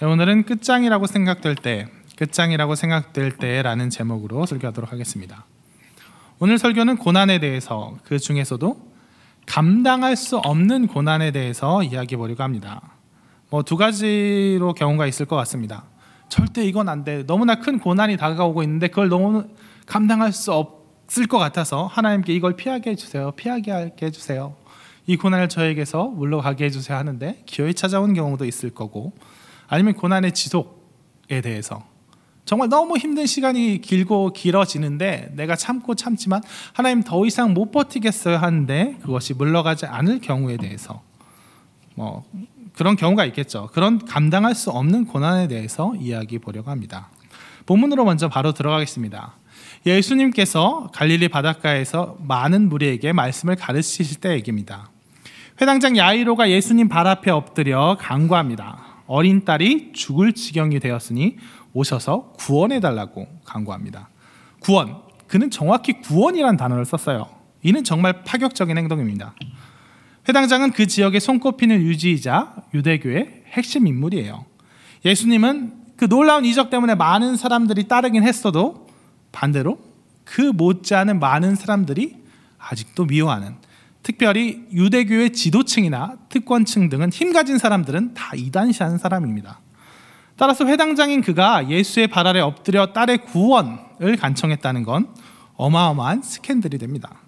네, 오늘은 끝장이라고 생각될 때, 끝장이라고 생각될 때라는 제목으로 설교하도록 하겠습니다. 오늘 설교는 고난에 대해서 그 중에서도 감당할 수 없는 고난에 대해서 이야기 보려고 합니다. 뭐 두 가지로 경우가 있을 것 같습니다. 절대 이건 안 돼. 너무나 큰 고난이 다가오고 있는데 그걸 너무 감당할 수 없을 것 같아서 하나님께 이걸 피하게 해주세요. 피 하게 해주세요. 이 고난을 저에게서 물러가게 해주세요 하는데 기어이 찾아온 경우도 있을 거고 아니면 고난의 지속에 대해서 정말 너무 힘든 시간이 길고 길어지는데 내가 참고 참지만 하나님 더 이상 못 버티겠어요 하는데 그것이 물러가지 않을 경우에 대해서 뭐 그런 경우가 있겠죠. 그런 감당할 수 없는 고난에 대해서 이야기 보려고 합니다. 본문으로 먼저 바로 들어가겠습니다. 예수님께서 갈릴리 바닷가에서 많은 무리에게 말씀을 가르치실 때 얘기입니다. 회당장 야이로가 예수님 발 앞에 엎드려 간구합니다. 어린 딸이 죽을 지경이 되었으니 오셔서 구원해 달라고 간구합니다. 구원. 그는 정확히 구원이란 단어를 썼어요. 이는 정말 파격적인 행동입니다. 회당장은 그 지역의 손꼽히는 유지이자 유대교의 핵심 인물이에요. 예수님은 그 놀라운 이적 때문에 많은 사람들이 따르긴 했어도 반대로 그 못지않은 많은 사람들이 아직도 미워하는 특별히 유대교의 지도층이나 특권층 등은 힘 가진 사람들은 다 이단시하는 사람입니다. 따라서 회당장인 그가 예수의 발 아래 엎드려 딸의 구원을 간청했다는 건 어마어마한 스캔들이 됩니다.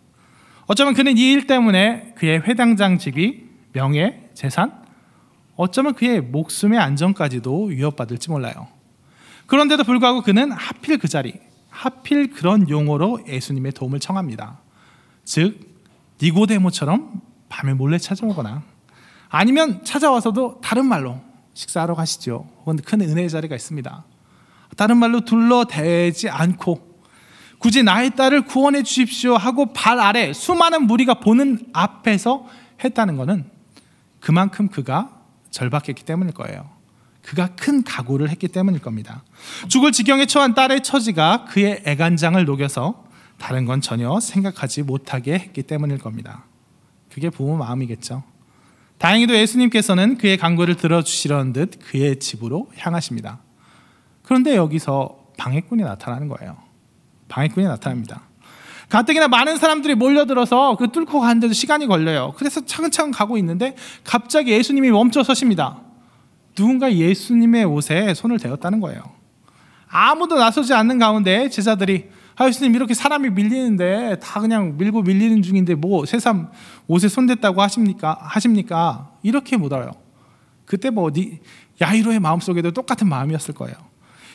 어쩌면 그는 이 일 때문에 그의 회당장 직위, 명예, 재산, 어쩌면 그의 목숨의 안전까지도 위협받을지 몰라요. 그런데도 불구하고 그는 하필 그 자리, 하필 그런 용어로 예수님의 도움을 청합니다. 즉 니고데모처럼 밤에 몰래 찾아오거나 아니면 찾아와서도 다른 말로 식사하러 가시죠. 혹은 큰 은혜의 자리가 있습니다. 다른 말로 둘러대지 않고 굳이 나의 딸을 구원해 주십시오 하고 발 아래 수많은 무리가 보는 앞에서 했다는 것은 그만큼 그가 절박했기 때문일 거예요. 그가 큰 각오를 했기 때문일 겁니다. 죽을 지경에 처한 딸의 처지가 그의 애간장을 녹여서 다른 건 전혀 생각하지 못하게 했기 때문일 겁니다. 그게 부모 마음이겠죠. 다행히도 예수님께서는 그의 간구를 들어주시려는 듯 그의 집으로 향하십니다. 그런데 여기서 방해꾼이 나타나는 거예요. 방해꾼이 나타납니다. 가뜩이나 많은 사람들이 몰려들어서 그 뚫고 가는데도 시간이 걸려요. 그래서 차근차근 가고 있는데 갑자기 예수님이 멈춰 서십니다. 누군가 예수님의 옷에 손을 대었다는 거예요. 아무도 나서지 않는 가운데 제자들이 하여스님 아, 이렇게 사람이 밀리는데 다 그냥 밀고 밀리는 중인데 뭐 새삼 옷에 손댔다고 하십니까? 하십니까? 이렇게 묻어요 그때 뭐 야이로의 마음속에도 똑같은 마음이었을 거예요.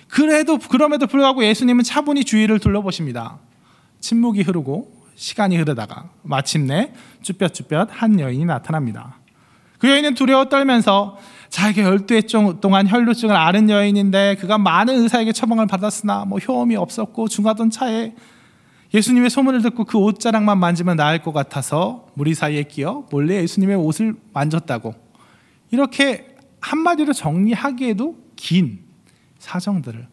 그래도 그럼에도 불구하고 예수님은 차분히 주위를 둘러보십니다. 침묵이 흐르고 시간이 흐르다가 마침내 쭈뼛쭈뼛 한 여인이 나타납니다. 그 여인은 두려워 떨면서 자기가 열두해 동안 혈루증을 앓은 여인인데 그가 많은 의사에게 처방을 받았으나 뭐 효험이 없었고 중하던 차에 예수님의 소문을 듣고 그 옷자락만 만지면 나을 것 같아서 무리 사이에 끼어 몰래 예수님의 옷을 만졌다고 이렇게 한마디로 정리하기에도 긴 사정들을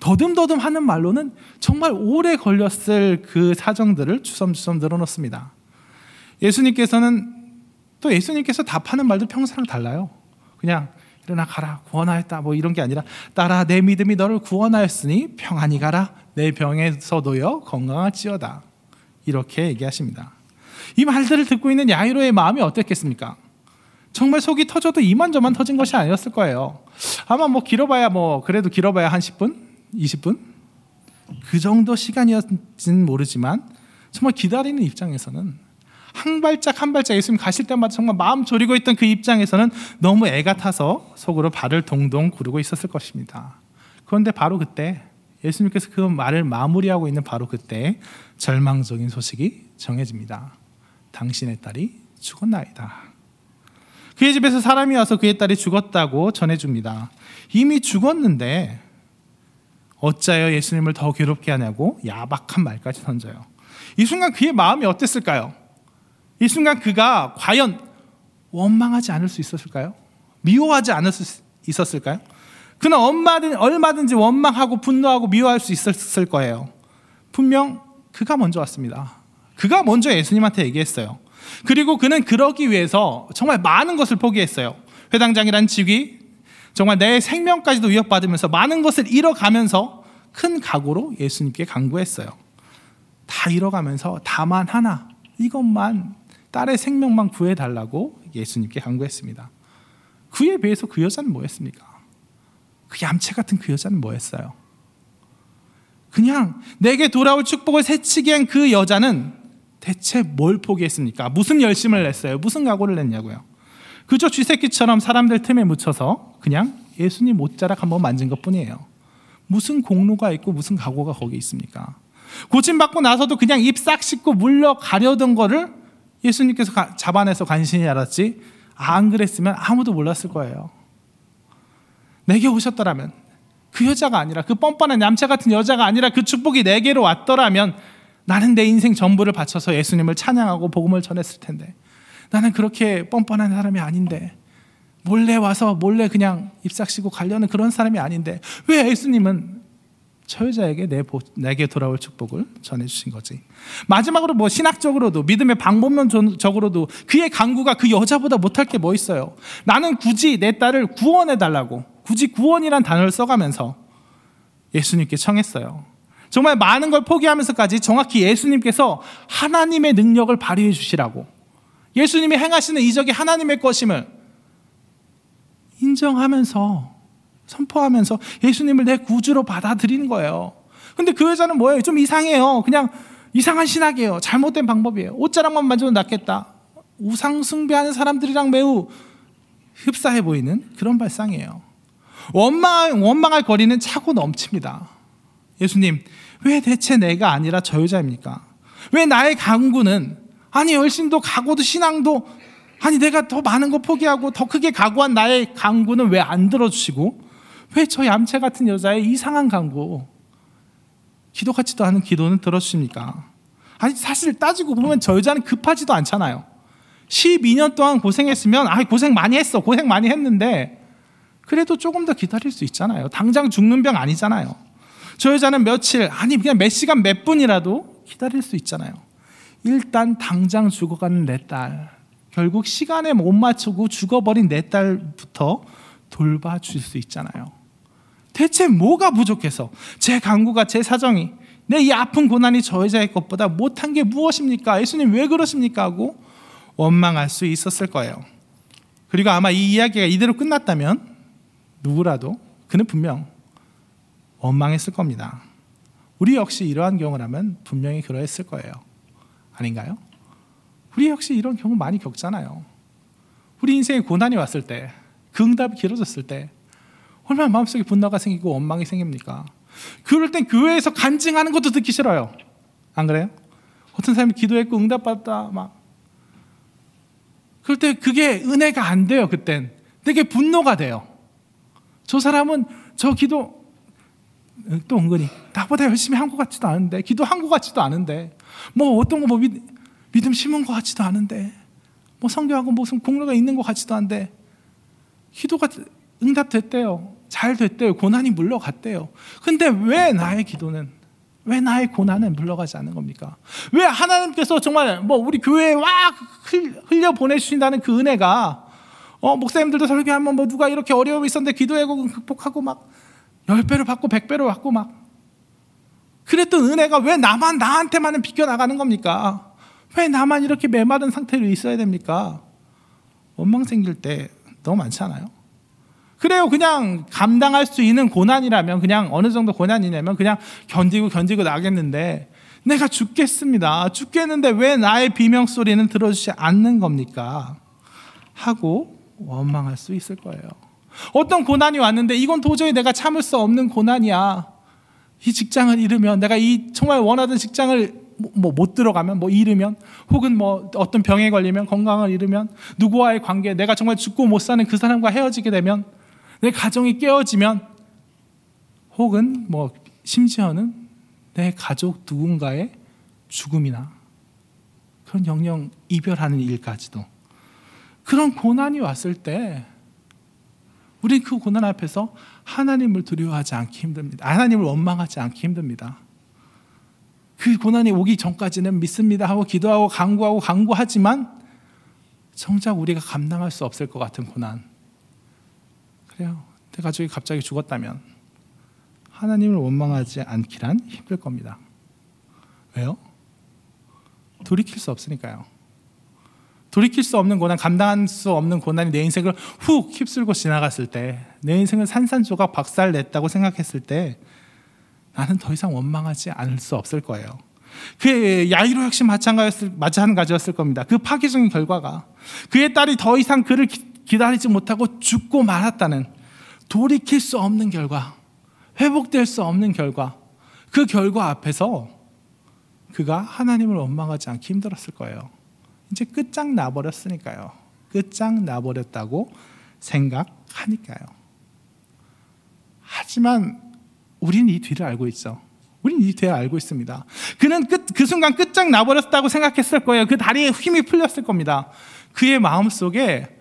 더듬더듬 하는 말로는 정말 오래 걸렸을 그 사정들을 주섬주섬 늘어놓습니다. 예수님께서는 또 예수님께서 답하는 말도 평소랑 달라요. 그냥 일어나 가라 구원하였다 뭐 이런 게 아니라 따라 내 믿음이 너를 구원하였으니 평안히 가라 내 병에서 도요 건강할지어다 이렇게 얘기하십니다. 이 말들을 듣고 있는 야이로의 마음이 어땠겠습니까? 정말 속이 터져도 이만저만 터진 것이 아니었을 거예요. 아마 뭐 길어봐야 뭐 그래도 길어봐야 한 10분, 20분 그 정도 시간이었진 모르지만 정말 기다리는 입장에서는 한 발짝 한 발짝 예수님 가실 때마다 정말 마음 졸이고 있던 그 입장에서는 너무 애가 타서 속으로 발을 동동 구르고 있었을 것입니다. 그런데 바로 그때 예수님께서 그 말을 마무리하고 있는 바로 그때 절망적인 소식이 정해집니다. 당신의 딸이 죽었나이다. 그의 집에서 사람이 와서 그의 딸이 죽었다고 전해줍니다. 이미 죽었는데 어짜여 예수님을 더 괴롭게 하냐고 야박한 말까지 던져요. 이 순간 그의 마음이 어땠을까요? 이 순간 그가 과연 원망하지 않을 수 있었을까요? 미워하지 않을 수 있었을까요? 그는 얼마든, 얼마든지 원망하고 분노하고 미워할 수 있었을 거예요. 분명 그가 먼저 왔습니다. 그가 먼저 예수님한테 얘기했어요. 그리고 그는 그러기 위해서 정말 많은 것을 포기했어요. 회당장이란 직위, 정말 내 생명까지도 위협받으면서 많은 것을 잃어가면서 큰 각오로 예수님께 강구했어요. 다 잃어가면서 다만 하나, 이것만 딸의 생명만 구해달라고 예수님께 간구했습니다. 그에 비해서 그 여자는 뭐였습니까? 그 얌체 같은 그 여자는 뭐였어요? 그냥 내게 돌아올 축복을 새치게 한그 여자는 대체 뭘 포기했습니까? 무슨 열심을 냈어요? 무슨 각오를 냈냐고요? 그저 쥐새끼처럼 사람들 틈에 묻혀서 그냥 예수님 옷자락 한번 만진 것 뿐이에요. 무슨 공로가 있고 무슨 각오가 거기 있습니까? 고침받고 나서도 그냥 입 싹 씻고 물러가려던 거를 예수님께서 가, 잡아내서 간신히 알았지 안 그랬으면 아무도 몰랐을 거예요. 내게 오셨더라면 그 여자가 아니라 그 뻔뻔한 얌체 같은 여자가 아니라 그 축복이 내게로 왔더라면 나는 내 인생 전부를 바쳐서 예수님을 찬양하고 복음을 전했을 텐데 나는 그렇게 뻔뻔한 사람이 아닌데 몰래 와서 몰래 그냥 입싹 씌고 가려는 그런 사람이 아닌데 왜 예수님은 처유자에게 내, 내게 돌아올 축복을 전해주신 거지. 마지막으로 뭐 신학적으로도 믿음의 방법론적으로도 그의 강구가 그 여자보다 못할 게 뭐 있어요. 나는 굳이 내 딸을 구원해달라고 굳이 구원이란 단어를 써가면서 예수님께 청했어요. 정말 많은 걸 포기하면서까지 정확히 예수님께서 하나님의 능력을 발휘해 주시라고 예수님이 행하시는 이적이 하나님의 것임을 인정하면서 선포하면서 예수님을 내 구주로 받아들인 거예요. 근데 그 여자는 뭐예요? 좀 이상해요. 그냥 이상한 신학이에요. 잘못된 방법이에요. 옷자락만 만져도 낫겠다. 우상 숭배하는 사람들이랑 매우 흡사해 보이는 그런 발상이에요. 원망, 원망할 거리는 차고 넘칩니다. 예수님, 왜 대체 내가 아니라 저 여자입니까? 왜 나의 강구는, 아니, 열심도 각오도 신앙도, 아니, 내가 더 많은 거 포기하고 더 크게 각오한 나의 강구는 왜 안 들어주시고, 왜저 얌체 같은 여자의 이상한 광고, 기도 같지도 않은 기도는 들었습니까 아니, 사실 따지고 보면 저 여자는 급하지도 않잖아요. 12년 동안 고생했으면, 아, 고생 많이 했어. 고생 많이 했는데, 그래도 조금 더 기다릴 수 있잖아요. 당장 죽는 병 아니잖아요. 저 여자는 며칠, 아니, 그냥 몇 시간, 몇 분이라도 기다릴 수 있잖아요. 일단 당장 죽어가는 내 딸, 결국 시간에 못 맞추고 죽어버린 내 딸부터 돌봐줄 수 있잖아요. 대체 뭐가 부족해서 제강구가제 사정이 내 이 아픈 고난이 저의자의 것보다 못한 게 무엇입니까? 예수님 왜 그러십니까? 하고 원망할 수 있었을 거예요. 그리고 아마 이 이야기가 이대로 끝났다면 누구라도 그는 분명 원망했을 겁니다. 우리 역시 이러한 경우라면 분명히 그러했을 거예요. 아닌가요? 우리 역시 이런 경우 많이 겪잖아요. 우리 인생에 고난이 왔을 때, 그 응답이 길어졌을 때, 얼마나 마음속에 분노가 생기고 원망이 생깁니까? 그럴 땐 교회에서 간증하는 것도 듣기 싫어요. 안 그래요? 어떤 사람이 기도했고 응답받다 막 그럴 때 그게 은혜가 안 돼요. 그땐 되게 분노가 돼요. 저 사람은 저 기도 어, 또 은근히 나보다 열심히 한 것 같지도 않은데 기도한 것 같지도 않은데 뭐 어떤 거 뭐 믿음 심은 것 같지도 않은데 뭐 성교하고 무슨 공로가 있는 것 같지도 않은데 기도가 응답됐대요. 잘 됐대요. 고난이 물러갔대요. 근데 왜 나의 기도는 왜 나의 고난은 물러가지 않는 겁니까? 왜 하나님께서 정말 뭐 우리 교회에 막 흘려 보내주신다는 그 은혜가 어, 목사님들도 설교하면 뭐 누가 이렇게 어려움이 있었는데 기도하고 극복하고 막 열배로 받고 백배로 받고 막 그랬던 은혜가 왜 나만 나한테만은 비껴나가는 겁니까? 왜 나만 이렇게 메마른 상태로 있어야 됩니까? 원망 생길 때 너무 많지 않아요? 그래요. 그냥 감당할 수 있는 고난이라면 그냥 어느 정도 고난이냐면 그냥 견디고 견디고 나겠는데 내가 죽겠습니다. 죽겠는데 왜 나의 비명 소리는 들어주지 않는 겁니까? 하고 원망할 수 있을 거예요. 어떤 고난이 왔는데 이건 도저히 내가 참을 수 없는 고난이야. 이 직장을 잃으면 내가 이 정말 원하던 직장을 뭐못 뭐 들어가면 뭐 잃으면 혹은 뭐 어떤 병에 걸리면 건강을 잃으면 누구와의 관계 내가 정말 죽고 못 사는 그 사람과 헤어지게 되면 내 가정이 깨어지면 혹은 뭐 심지어는 내 가족 누군가의 죽음이나 그런 영영 이별하는 일까지도 그런 고난이 왔을 때 우리 그 고난 앞에서 하나님을 두려워하지 않기 힘듭니다. 하나님을 원망하지 않기 힘듭니다. 그 고난이 오기 전까지는 믿습니다 하고 기도하고 강구하고 강구하지만 정작 우리가 감당할 수 없을 것 같은 고난 그래요. 내 가족이 갑자기 죽었다면 하나님을 원망하지 않기란 힘들 겁니다. 왜요? 돌이킬 수 없으니까요. 돌이킬 수 없는 고난, 감당할 수 없는 고난이 내 인생을 훅 휩쓸고 지나갔을 때, 내 인생을 산산조각 박살 냈다고 생각했을 때, 나는 더 이상 원망하지 않을 수 없을 거예요. 그 야이로 역시 마찬가지였을, 마찬가지였을 겁니다. 그 파괴적인 결과가 그의 딸이 더 이상 그를 기다리지 못하고 죽고 말았다는 돌이킬 수 없는 결과, 회복될 수 없는 결과, 그 결과 앞에서 그가 하나님을 원망하지 않기 힘들었을 거예요. 이제 끝장 나버렸으니까요. 끝장 나버렸다고 생각하니까요. 하지만 우린 이 뒤를 알고 있죠. 우린 이 뒤를 알고 있습니다. 그는 끝, 그 순간 끝장 나버렸다고 생각했을 거예요. 그 다리에 힘이 풀렸을 겁니다. 그의 마음 속에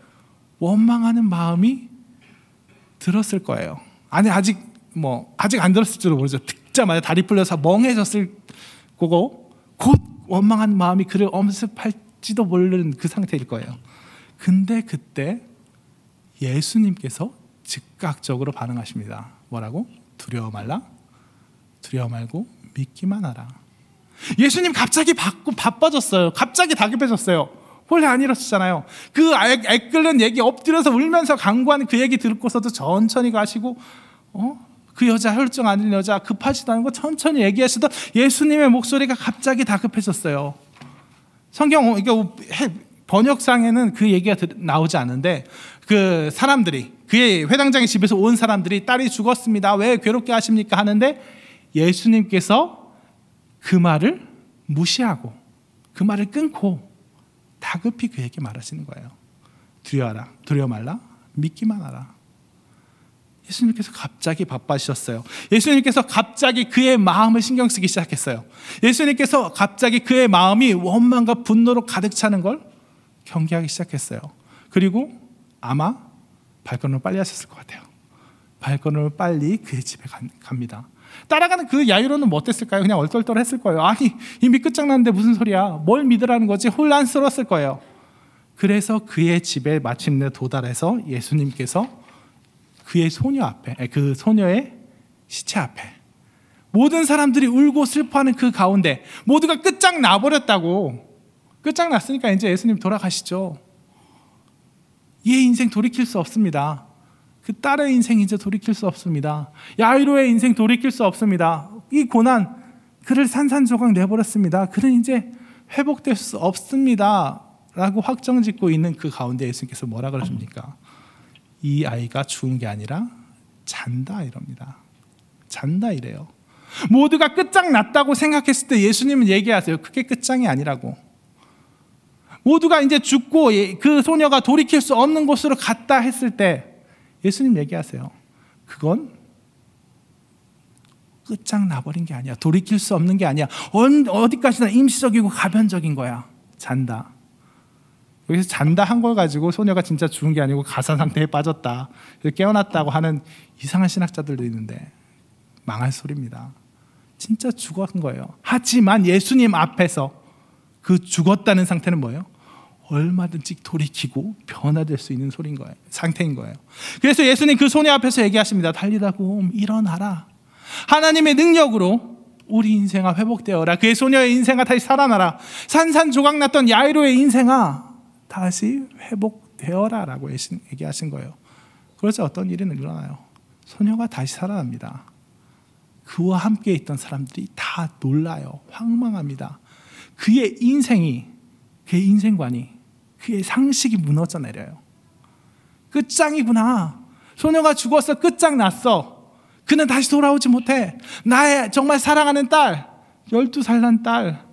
원망하는 마음이 들었을 거예요. 아니 아직 뭐 아직 안 들었을지도 모르죠. 듣자마자 다리 풀려서 멍해졌을 거고 곧 원망한 마음이 그를 엄습할지도 모르는 그 상태일 거예요. 근데 그때 예수님께서 즉각적으로 반응하십니다. 뭐라고? 두려워 말라. 두려워 말고 믿기만 하라. 예수님 갑자기 바꾸 바빠졌어요. 갑자기 다급해졌어요. 원래 안 이렇잖아요. 그애 끓는 얘기 엎드려서 울면서 강구하그 얘기 듣고서도 천천히 가시고 어? 그 여자 혈정 아닌 여자 급하지도 않은 거 천천히 얘기하시던 예수님의 목소리가 갑자기 다급해졌어요. 성경 어, 번역상에는 그 얘기가 나오지 않는데 그 사람들이 그의 회당장의 집에서 온 사람들이 딸이 죽었습니다. 왜 괴롭게 하십니까 하는데 예수님께서 그 말을 무시하고 그 말을 끊고 다급히 그에게 말하시는 거예요. 두려워라, 두려워 말라, 믿기만 하라. 예수님께서 갑자기 바빠지셨어요. 예수님께서 갑자기 그의 마음을 신경 쓰기 시작했어요. 예수님께서 갑자기 그의 마음이 원망과 분노로 가득 차는 걸 경계하기 시작했어요. 그리고 아마 발걸음을 빨리 하셨을 것 같아요. 발걸음을 빨리 그의 집에 갑니다. 따라가는 그 야유로는 뭐 어땠을까요? 그냥 얼떨떨했을 거예요. 아니 이미 끝장났는데 무슨 소리야? 뭘 믿으라는 거지? 혼란스러웠을 거예요. 그래서 그의 집에 마침내 도달해서 예수님께서 그의 소녀 앞에, 그 소녀의 시체 앞에 모든 사람들이 울고 슬퍼하는 그 가운데 모두가 끝장 나버렸다고 끝장 났으니까 이제 예수님 돌아가시죠. 얘 인생 돌이킬 수 없습니다. 그 딸의 인생 이제 돌이킬 수 없습니다. 야이로의 인생 돌이킬 수 없습니다. 이 고난 그를 산산조각 내버렸습니다. 그는 이제 회복될 수 없습니다. 라고 확정짓고 있는 그 가운데 예수님께서 뭐라 그러십니까? 이 아이가 죽은 게 아니라 잔다 이럽니다. 잔다 이래요. 모두가 끝장났다고 생각했을 때 예수님은 얘기하세요. 그게 끝장이 아니라고. 모두가 이제 죽고 예, 그 소녀가 돌이킬 수 없는 곳으로 갔다 했을 때 예수님 얘기하세요. 그건 끝장나버린 게 아니야. 돌이킬 수 없는 게 아니야. 어디까지나 임시적이고 가변적인 거야. 잔다. 여기서 잔다 한 걸 가지고 소녀가 진짜 죽은 게 아니고 가사 상태에 빠졌다. 깨어났다고 하는 이상한 신학자들도 있는데 망할 소리입니다. 진짜 죽은 거예요. 하지만 예수님 앞에서 그 죽었다는 상태는 뭐예요? 얼마든지 돌이키고 변화될 수 있는 소린 거예요. 상태인 거예요. 그래서 예수님 그 소녀 앞에서 얘기하십니다. 달리다 곰 음, 일어나라. 하나님의 능력으로 우리 인생아 회복되어라. 그의 소녀의 인생아 다시 살아나라. 산산조각 났던 야이로의 인생아 다시 회복되어라라고 얘기하신 거예요. 그래서 어떤 일이 일어나요? 소녀가 다시 살아납니다. 그와 함께 있던 사람들이 다 놀라요. 황망합니다. 그의 인생이 그의 인생관이 그의 상식이 무너져 내려요. 끝장이구나. 그 소녀가 죽었어. 끝장 그 났어. 그는 다시 돌아오지 못해. 나의 정말 사랑하는 딸. 12살 난 딸.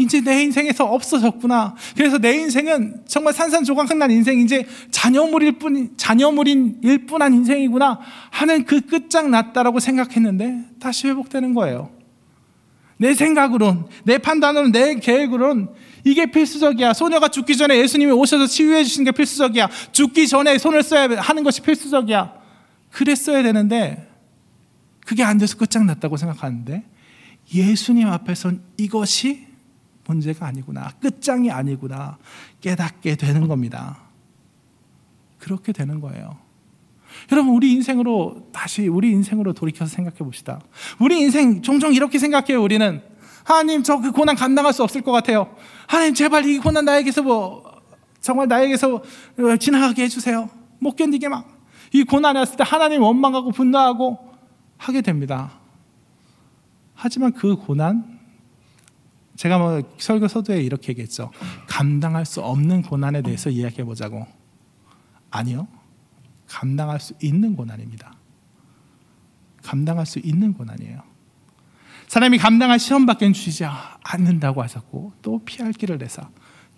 이제 내 인생에서 없어졌구나. 그래서 내 인생은 정말 산산조각난 인생, 이제 잔여물일 뿐, 잔여물인 일뿐한 인생이구나 하는 그 끝장났다라고 생각했는데 다시 회복되는 거예요. 내 생각으론, 내 판단으론, 내 계획으론 이게 필수적이야. 소녀가 죽기 전에 예수님이 오셔서 치유해 주신 게 필수적이야. 죽기 전에 손을 써야 하는 것이 필수적이야. 그랬어야 되는데 그게 안 돼서 끝장났다고 생각하는데 예수님 앞에선 이것이 문제가 아니구나. 끝장이 아니구나. 깨닫게 되는 겁니다. 그렇게 되는 거예요. 여러분 우리 인생으로 다시 우리 인생으로 돌이켜서 생각해 봅시다. 우리 인생 종종 이렇게 생각해요. 우리는 하나님 저 그 고난 감당할 수 없을 것 같아요. 하나님 제발 이 고난 나에게서 뭐 정말 나에게서 어, 지나가게 해주세요. 못 견디게 막 이 고난이 왔을 때 하나님 원망하고 분노하고 하게 됩니다. 하지만 그 고난 제가 뭐 설교 서두에 이렇게 얘기했죠. 감당할 수 없는 고난에 대해서 이야기해 보자고. 아니요. 감당할 수 있는 고난입니다. 감당할 수 있는 고난이에요. 사람이 감당할 시험밖에 주지 않는다고 하셨고 또 피할 길을 내사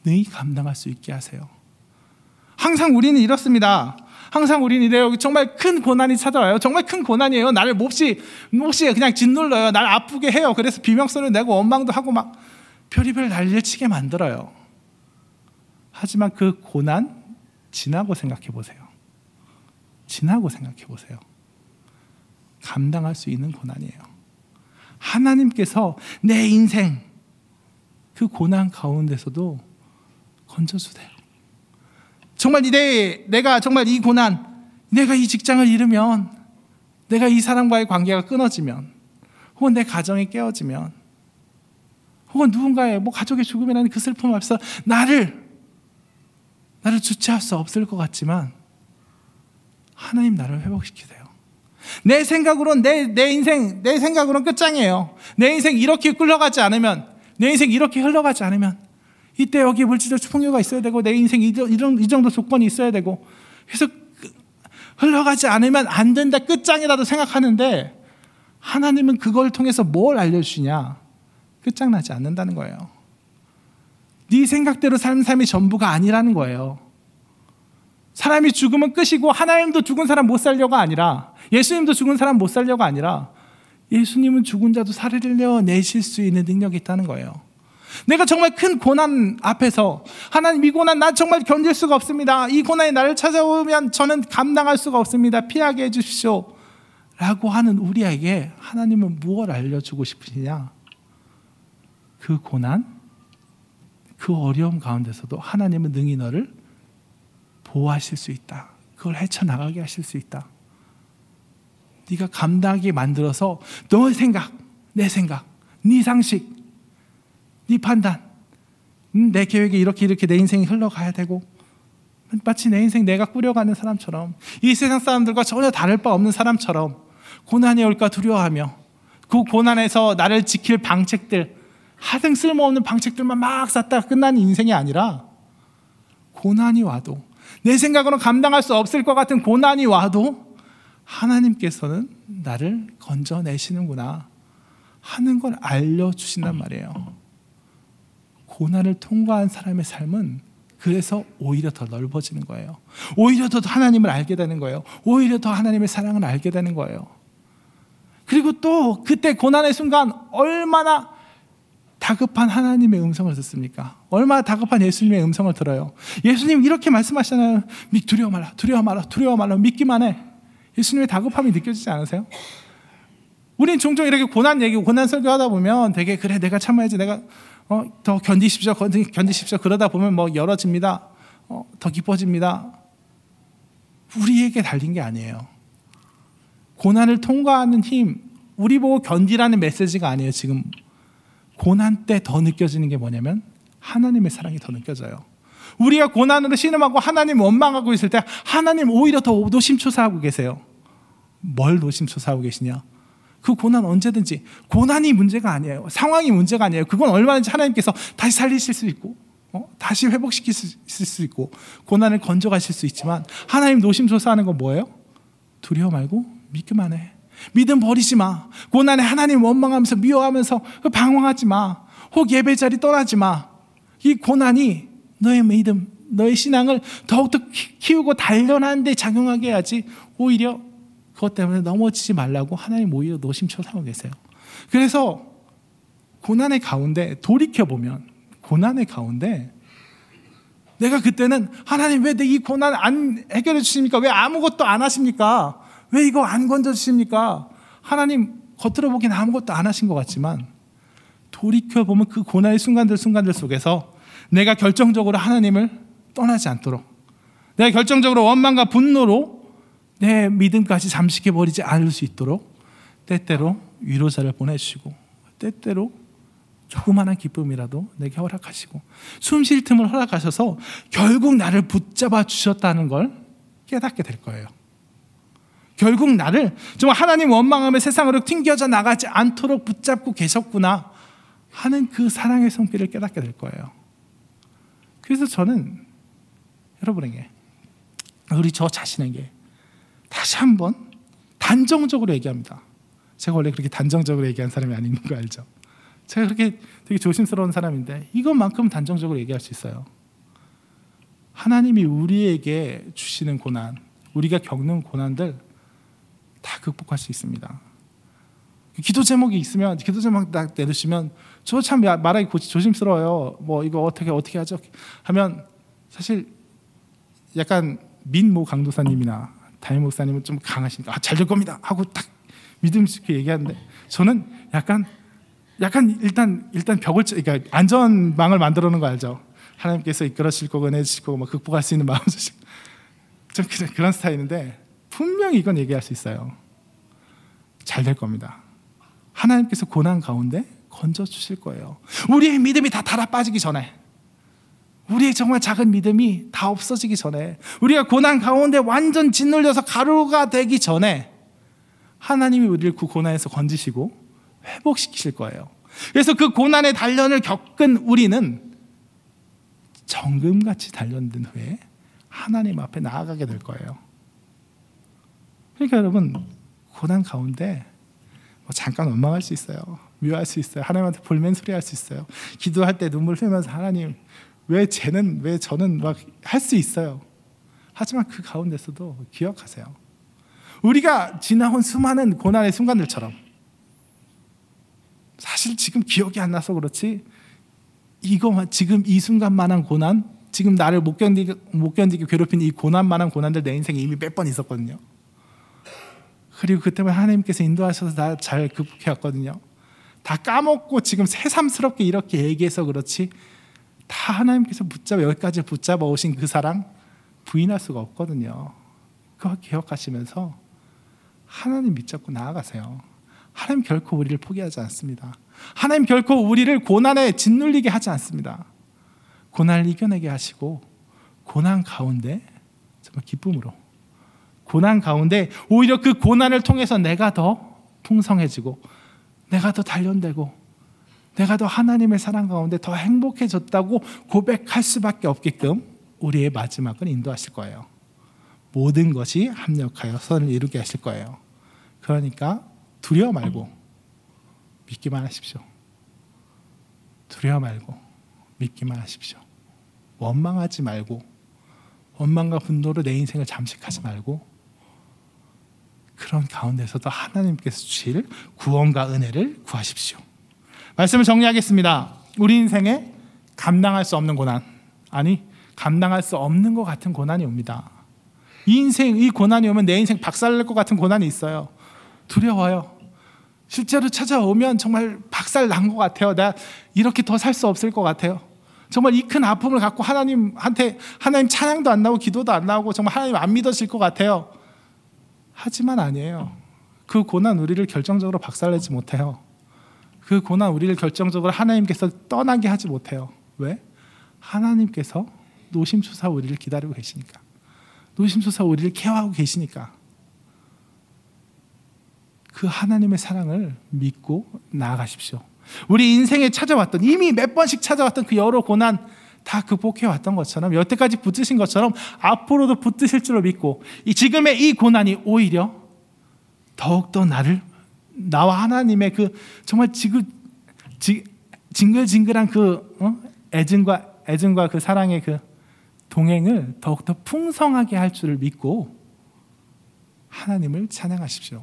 능히 감당할 수 있게 하세요. 항상 우리는 이렇습니다. 항상 우리는 이래요. 정말 큰 고난이 찾아와요. 정말 큰 고난이에요. 나를 몹시 몹시 그냥 짓눌러요. 날 아프게 해요. 그래서 비명소를 내고 원망도 하고 막 별의별 날려치게 만들어요. 하지만 그 고난 지나고 생각해 보세요. 지나고 생각해 보세요. 감당할 수 있는 고난이에요. 하나님께서 내 인생 그 고난 가운데서도 건져주세요. 정말 내, 내가 정말 이 고난, 내가 이 직장을 잃으면, 내가 이 사람과의 관계가 끊어지면, 혹은 내 가정이 깨어지면, 혹은 누군가의 뭐 가족의 죽음이라는 그 슬픔 앞서 나를, 나를 주체할 수 없을 것 같지만, 하나님 나를 회복시키세요. 내 생각으로 내, 내 인생, 내 생각으로는 끝장이에요. 내 인생 이렇게 끌려가지 않으면, 내 인생 이렇게 흘러가지 않으면, 이때 여기 물질적 풍요가 있어야 되고, 내 인생 이, 정도 조건이 있어야 되고, 그래서 그 흘러가지 않으면 안 된다, 끝장이라도 생각하는데, 하나님은 그걸 통해서 뭘 알려주시냐? 끝장나지 않는다는 거예요. 네 생각대로 사 삶이 전부가 아니라는 거예요. 사람이 죽으면 끝이고 하나님도 죽은 사람 못 살려가 아니라 예수님도 죽은 사람 못 살려가 아니라 예수님은 죽은 자도 살를 내실 수 있는 능력이 있다는 거예요. 내가 정말 큰 고난 앞에서 하나님 이 고난 난 정말 견딜 수가 없습니다. 이 고난이 나를 찾아오면 저는 감당할 수가 없습니다. 피하게 해주십시오. 라고 하는 우리에게 하나님은 무엇 알려주고 싶으시냐? 그 고난, 그 어려움 가운데서도 하나님은 능히 너를 보호하실 수 있다. 그걸 헤쳐나가게 하실 수 있다. 네가 감당하게 만들어서 너 생각, 내 생각, 네 상식, 네 판단, 음, 내 계획이 이렇게 이렇게 내 인생이 흘러가야 되고 마치 내 인생 내가 꾸려가는 사람처럼 이 세상 사람들과 전혀 다를 바 없는 사람처럼 고난이 올까 두려워하며 그 고난에서 나를 지킬 방책들 하등 쓸모없는 방책들만 막 쌓다가 끝나는 인생이 아니라 고난이 와도 내 생각으로 감당할 수 없을 것 같은 고난이 와도 하나님께서는 나를 건져내시는구나 하는 걸 알려주신단 말이에요. 고난을 통과한 사람의 삶은 그래서 오히려 더 넓어지는 거예요. 오히려 더 하나님을 알게 되는 거예요. 오히려 더 하나님의 사랑을 알게 되는 거예요. 그리고 또 그때 고난의 순간 얼마나 다급한 하나님의 음성을 듣습니까? 얼마나 다급한 예수님의 음성을 들어요. 예수님 이렇게 말씀하시잖아요. 두려워 말라, 두려워 말라, 두려워 말라, 믿기만 해. 예수님의 다급함이 느껴지지 않으세요? 우린 종종 이렇게 고난 얘기, 고난 설교하다 보면 되게 그래 내가 참아야지, 내가 어, 더 견디십시오, 견디십시오. 그러다 보면 뭐 열어집니다, 어, 더 기뻐집니다. 우리에게 달린 게 아니에요. 고난을 통과하는 힘, 우리 보고 견디라는 메시지가 아니에요. 지금 고난 때 더 느껴지는 게 뭐냐면 하나님의 사랑이 더 느껴져요. 우리가 고난으로 신음하고 하나님 원망하고 있을 때 하나님 오히려 더 노심초사하고 계세요. 뭘 노심초사하고 계시냐? 그 고난 언제든지 고난이 문제가 아니에요. 상황이 문제가 아니에요. 그건 얼마든지 하나님께서 다시 살리실 수 있고 어? 다시 회복시키실 수 있고 고난을 건져가실 수 있지만 하나님 노심초사하는 건 뭐예요? 두려워 말고 믿기만 해. 믿음 버리지 마. 고난에 하나님 원망하면서 미워하면서 방황하지 마. 혹 예배 자리 떠나지 마. 이 고난이 너의 믿음, 너의 신앙을 더욱더 키우고 단련하는데 작용하게 해야지 오히려 그것 때문에 넘어지지 말라고 하나님 오히려 노심초 삼고 계세요. 그래서 고난의 가운데 돌이켜보면 고난의 가운데 내가 그때는 하나님 왜 내 이 고난 안 해결해 주십니까? 왜 아무것도 안 하십니까? 왜 이거 안 건져주십니까? 하나님 겉으로 보기엔 아무것도 안 하신 것 같지만 돌이켜보면 그 고난의 순간들 순간들 속에서 내가 결정적으로 하나님을 떠나지 않도록 내가 결정적으로 원망과 분노로 내 믿음까지 잠식해버리지 않을 수 있도록 때때로 위로자를 보내주시고 때때로 조그마한 기쁨이라도 내게 허락하시고 숨 쉴 틈을 허락하셔서 결국 나를 붙잡아 주셨다는 걸 깨닫게 될 거예요. 결국 나를 정말 하나님 원망함에 세상으로 튕겨져 나가지 않도록 붙잡고 계셨구나 하는 그 사랑의 성필을 깨닫게 될 거예요. 그래서 저는 여러분에게 우리 저 자신에게 다시 한번 단정적으로 얘기합니다. 제가 원래 그렇게 단정적으로 얘기한 사람이 아닌 거 알죠? 제가 그렇게 되게 조심스러운 사람인데 이것만큼 단정적으로 얘기할 수 있어요. 하나님이 우리에게 주시는 고난, 우리가 겪는 고난들 다 극복할 수 있습니다. 기도 제목이 있으면 기도 제목 딱 내리시면 저 참 말하기 조심스러워요. 뭐 이거 어떻게 어떻게 하죠? 하면 사실 약간 민모 강도사님이나 담임 목사님은 좀 강하시니까 아, 잘 될 겁니다 하고 딱 믿음 있게 얘기하는데 저는 약간 약간 일단 일단 벽을 그러니까 안전망을 만들어놓는 거 알죠? 하나님께서 이끌어실 거고 내주실 거고 막 뭐 극복할 수 있는 마음 주신 좀 그런 스타일인데 분명히 이건 얘기할 수 있어요. 잘 될 겁니다. 하나님께서 고난 가운데 건져 주실 거예요. 우리의 믿음이 다 달아 빠지기 전에 우리의 정말 작은 믿음이 다 없어지기 전에 우리가 고난 가운데 완전 짓눌려서 가루가 되기 전에 하나님이 우리를 그 고난에서 건지시고 회복시키실 거예요. 그래서 그 고난의 단련을 겪은 우리는 정금같이 단련된 후에 하나님 앞에 나아가게 될 거예요. 그러니까 여러분 고난 가운데 뭐 잠깐 원망할 수 있어요. 미워할 수 있어요. 하나님한테 볼멘 소리 할 수 있어요. 기도할 때 눈물 흘리면서 하나님 왜 쟤는 왜 저는 막 할 수 있어요. 하지만 그 가운데서도 기억하세요. 우리가 지나온 수많은 고난의 순간들처럼 사실 지금 기억이 안 나서 그렇지 이거만 지금 이 순간만한 고난 지금 나를 못견디못 견디게 괴롭힌 이 고난만한 고난들 내 인생에 이미 몇 번 있었거든요. 그리고 그때만 하나님께서 인도하셔서 나 잘 극복해 왔거든요. 다 까먹고 지금 새삼스럽게 이렇게 얘기해서 그렇지 다 하나님께서 붙잡아 여기까지 붙잡아 오신 그 사랑 부인할 수가 없거든요. 그거 기억하시면서 하나님 믿잡고 나아가세요. 하나님 결코 우리를 포기하지 않습니다. 하나님 결코 우리를 고난에 짓눌리게 하지 않습니다. 고난을 이겨내게 하시고 고난 가운데 정말 기쁨으로 고난 가운데 오히려 그 고난을 통해서 내가 더 풍성해지고 내가 더 단련되고 내가 더 하나님의 사랑 가운데 더 행복해졌다고 고백할 수밖에 없게끔 우리의 마지막은 인도하실 거예요. 모든 것이 합력하여 선을 이루게 하실 거예요. 그러니까 두려워 말고 믿기만 하십시오. 두려워 말고 믿기만 하십시오. 원망하지 말고 원망과 분노로 내 인생을 잠식하지 말고 그런 가운데서도 하나님께서 주실 구원과 은혜를 구하십시오. 말씀을 정리하겠습니다. 우리 인생에 감당할 수 없는 고난, 아니 감당할 수 없는 것 같은 고난이 옵니다. 이 인생 이 고난이 오면 내 인생 박살날 것 같은 고난이 있어요. 두려워요. 실제로 찾아오면 정말 박살 난것 같아요. 나 이렇게 더 살 수 없을 것 같아요. 정말 이 큰 아픔을 갖고 하나님한테 하나님 찬양도 안 나오고 기도도 안 나오고 정말 하나님 안 믿어질 것 같아요. 하지만 아니에요. 그 고난 우리를 결정적으로 박살내지 못해요. 그 고난 우리를 결정적으로 하나님께서 떠나게 하지 못해요. 왜? 하나님께서 노심초사 우리를 기다리고 계시니까. 노심초사 우리를 케어하고 계시니까. 그 하나님의 사랑을 믿고 나아가십시오. 우리 인생에 찾아왔던 이미 몇 번씩 찾아왔던 그 여러 고난 다 극복해 왔던 것처럼 여태까지 붙으신 것처럼 앞으로도 붙으실 줄로 믿고 이 지금의 이 고난이 오히려 더욱더 나를 나와 하나님의 그 정말 지금 징글징글한 그 어? 애증과 애증과 그 사랑의 그 동행을 더욱더 풍성하게 할 줄을 믿고 하나님을 찬양하십시오.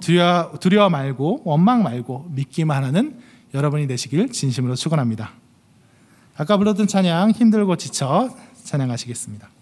두려워, 두려워 말고 원망 말고 믿기만 하는 여러분이 되시길 진심으로 축원합니다. 아까 불렀던 찬양 힘들고 지쳐 찬양하시겠습니다.